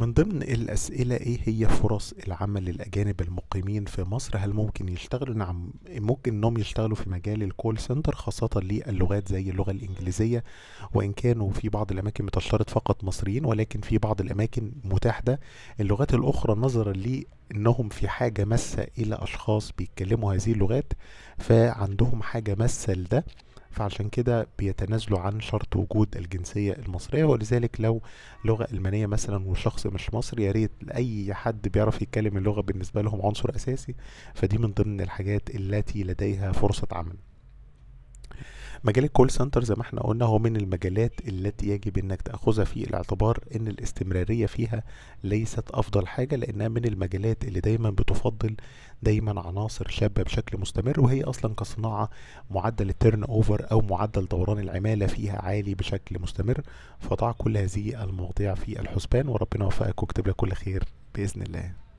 من ضمن الأسئلة إيه هي فرص العمل للأجانب المقيمين في مصر هل ممكن يشتغلوا نعم ممكن إنهم يشتغلوا في مجال الكول سنتر خاصة للغات زي اللغة الإنجليزية وإن كانوا في بعض الأماكن بتشترط فقط مصريين ولكن في بعض الأماكن متاح ده اللغات الأخرى نظرا لأنهم في حاجة ماسة إلى أشخاص بيتكلموا هذه اللغات فعندهم حاجة ماسة لده فعشان كده بيتنازلوا عن شرط وجود الجنسية المصرية ولذلك لو لغة ألمانية مثلا والشخص مش مصري ياريت ريت لأي حد بيعرف يتكلم اللغة بالنسبة لهم عنصر أساسي فدي من ضمن الحاجات التي لديها فرصة عمل مجال الكول سنتر زي ما احنا قلنا هو من المجالات التي يجب انك تاخذها في الاعتبار ان الاستمراريه فيها ليست افضل حاجه لانها من المجالات اللي دايما بتفضل دايما عناصر شابه بشكل مستمر وهي اصلا كصناعه معدل التيرن اوفر او معدل دوران العماله فيها عالي بشكل مستمر فضع كل هذه المواضيع في الحسبان وربنا يوفقك ويكتب لك كل خير باذن الله